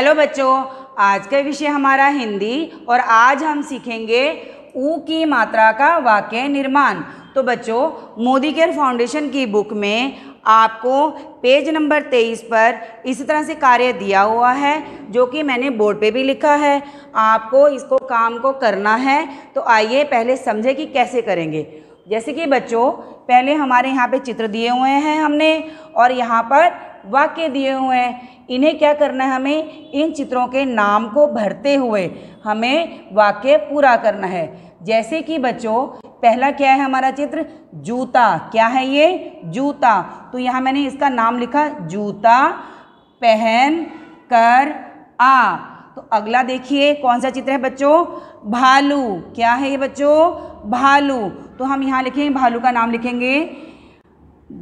hello बच्चों आज का विषय हमारा हिंदी और आज हम सीखेंगे ऊ की मात्रा का वाक्य निर्माण तो बच्चों मोदी केयर फाउंडेशन की बुक में आपको पेज नंबर तेईस पर इस तरह से कार्य दिया हुआ है जो कि मैंने बोर्ड पे भी लिखा है आपको इसको काम को करना है तो आइए पहले समझे कि कैसे करेंगे जैसे कि बच्चों पहले हमारे यहाँ पे चित्र दिए हुए हैं हमने और यहाँ पर वाक्य दिए हुए हैं इन्हें क्या करना है हमें इन चित्रों के नाम को भरते हुए हमें वाक्य पूरा करना है जैसे कि बच्चों पहला क्या है हमारा चित्र जूता क्या है ये जूता तो यहाँ मैंने इसका नाम लिखा जूता पहन कर आ तो अगला देखिए कौन सा चित्र है बच्चों भालू क्या है ये बच्चों भालू तो हम यहाँ लिखेंगे भालू का नाम लिखेंगे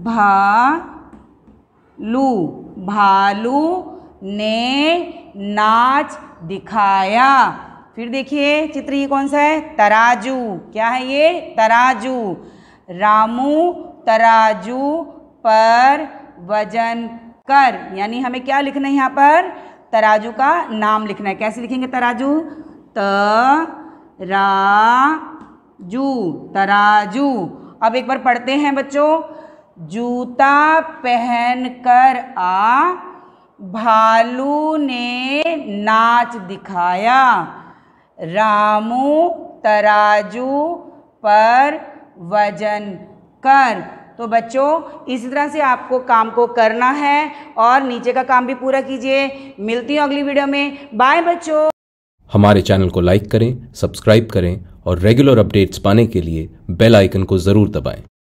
भालू भालू ने नाच दिखाया फिर देखिए चित्र ये कौन सा है तराजू क्या है ये तराजू रामू तराजू पर वजन कर यानी हमें क्या लिखना है यहाँ पर तराजू का नाम लिखना है कैसे लिखेंगे तराजू त रा जू तराजू अब एक बार पढ़ते हैं बच्चों जूता पहनकर आ भालू ने नाच दिखाया रामू तराजू पर वजन कर तो बच्चों इसी तरह से आपको काम को करना है और नीचे का काम भी पूरा कीजिए मिलती हूँ अगली वीडियो में बाय बच्चों हमारे चैनल को लाइक करें सब्सक्राइब करें और रेगुलर अपडेट्स पाने के लिए बेल आइकन को ज़रूर दबाएं